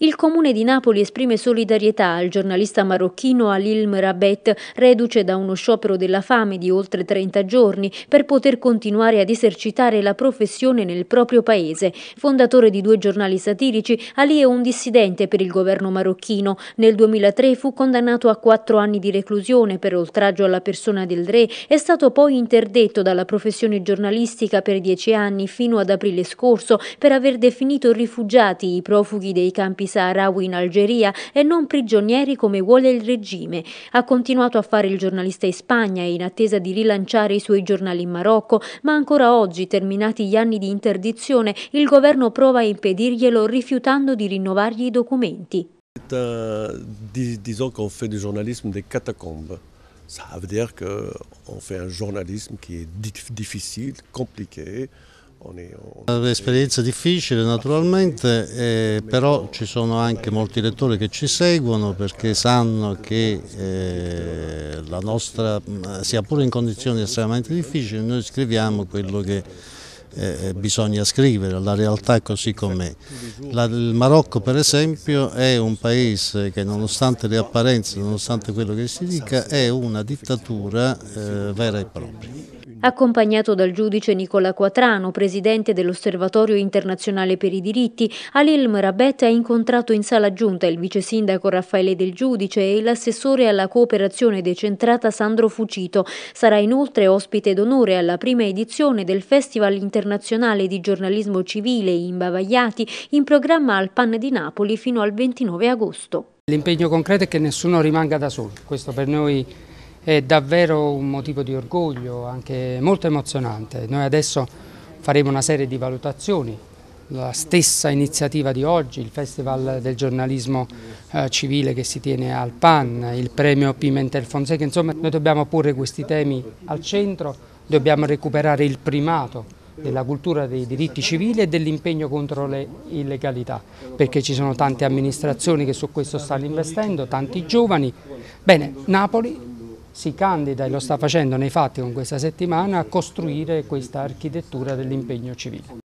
Il comune di Napoli esprime solidarietà al giornalista marocchino Alil Mrabet, reduce da uno sciopero della fame di oltre 30 giorni, per poter continuare ad esercitare la professione nel proprio paese. Fondatore di due giornali satirici, Ali è un dissidente per il governo marocchino. Nel 2003 fu condannato a quattro anni di reclusione per oltraggio alla persona del re. È stato poi interdetto dalla professione giornalistica per dieci anni fino ad aprile scorso per aver definito rifugiati i profughi dei campi saharawi in Algeria e non prigionieri come vuole il regime. Ha continuato a fare il giornalista in Spagna in attesa di rilanciare i suoi giornali in Marocco, ma ancora oggi, terminati gli anni di interdizione, il governo prova a impedirglielo rifiutando di rinnovargli i documenti. Euh, dis, disons qu'on fait du journalisme des catacombes. Ça veut dire qu'on fait un journalisme qui est difficile, compliqué, è un'esperienza difficile naturalmente, eh, però ci sono anche molti lettori che ci seguono perché sanno che eh, la nostra, sia pure in condizioni estremamente difficili, noi scriviamo quello che eh, eh bisogna scrivere, la realtà così com'è. il Marocco per esempio è un paese che nonostante le apparenze, nonostante quello che si dica, è una dittatura eh, vera e propria. Accompagnato dal giudice Nicola Quatrano, presidente dell'Osservatorio internazionale per i diritti, Alil Mrabet ha incontrato in sala giunta il vice sindaco Raffaele Del Giudice e l'assessore alla cooperazione decentrata Sandro Fucito. Sarà inoltre ospite d'onore alla prima edizione del Festival internazionale di giornalismo civile in Bavagliati, in programma al PAN di Napoli fino al 29 agosto. L'impegno concreto è che nessuno rimanga da solo, questo per noi è davvero un motivo di orgoglio, anche molto emozionante. Noi adesso faremo una serie di valutazioni, la stessa iniziativa di oggi, il Festival del giornalismo eh, civile che si tiene al PAN, il premio Pimentel Fonseca, insomma noi dobbiamo porre questi temi al centro, dobbiamo recuperare il primato della cultura dei diritti civili e dell'impegno contro le illegalità, perché ci sono tante amministrazioni che su questo stanno investendo, tanti giovani. Bene, Napoli si candida e lo sta facendo nei fatti con questa settimana a costruire questa architettura dell'impegno civile.